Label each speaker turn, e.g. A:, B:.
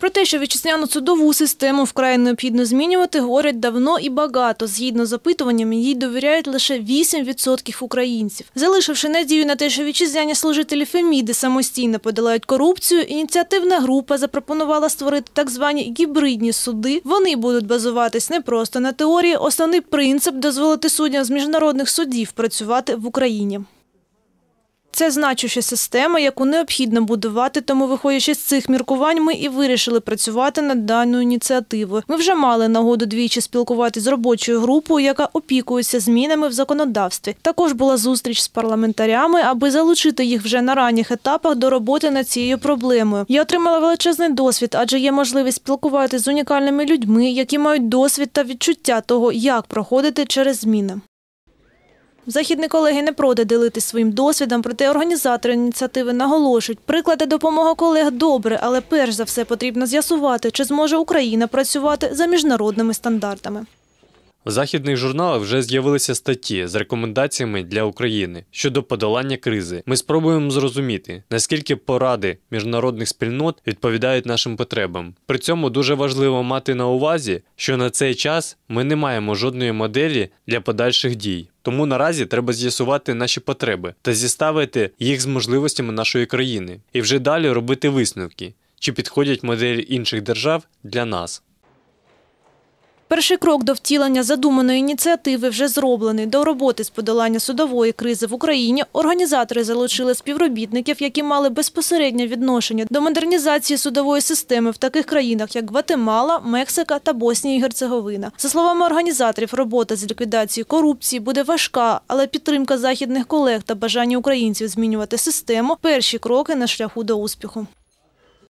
A: Про те, що вітчизняну судову систему вкрай необхідно змінювати, говорять давно і багато. Згідно з опитуванням, їй довіряють лише 8% українців. Залишивши надію на те, що вітчизняні служителі Феміди самостійно подолають корупцію, ініціативна група запропонувала створити так звані гібридні суди. Вони будуть базуватись не просто на теорії, основний принцип дозволити суддям з міжнародних судів працювати в Україні. Це значуща система, яку необхідно будувати, тому, виходячи з цих міркувань, ми і вирішили працювати над даною ініціативою. Ми вже мали нагоду двічі спілкуватися з робочою групою, яка опікується змінами в законодавстві. Також була зустріч з парламентарями, аби залучити їх вже на ранніх етапах до роботи над цією проблемою. Я отримала величезний досвід, адже є можливість спілкуватися з унікальними людьми, які мають досвід та відчуття того, як проходити через зміни. Західні колеги не проти ділитись своїм досвідом, проте організатори ініціативи наголошують, приклади допомоги колег добре, але перш за все потрібно з'ясувати, чи зможе Україна працювати за міжнародними стандартами.
B: В західних журналах вже з'явилися статті з рекомендаціями для України щодо подолання кризи. Ми спробуємо зрозуміти, наскільки поради міжнародних спільнот відповідають нашим потребам. При цьому дуже важливо мати на увазі, що на цей час ми не маємо жодної моделі для подальших дій. Тому наразі треба з'ясувати наші потреби та зіставити їх з можливостями нашої країни і вже далі робити висновки, чи підходять моделі інших держав для нас.
A: Перший крок до втілення задуманої ініціативи вже зроблений. До роботи з подолання судової кризи в Україні організатори залучили співробітників, які мали безпосереднє відношення до модернізації судової системи в таких країнах, як Гватемала, Мексика та Боснія і Герцеговина. За словами організаторів, робота з ліквідації корупції буде важка, але підтримка західних колег та бажання українців змінювати систему перші кроки на шляху до успіху.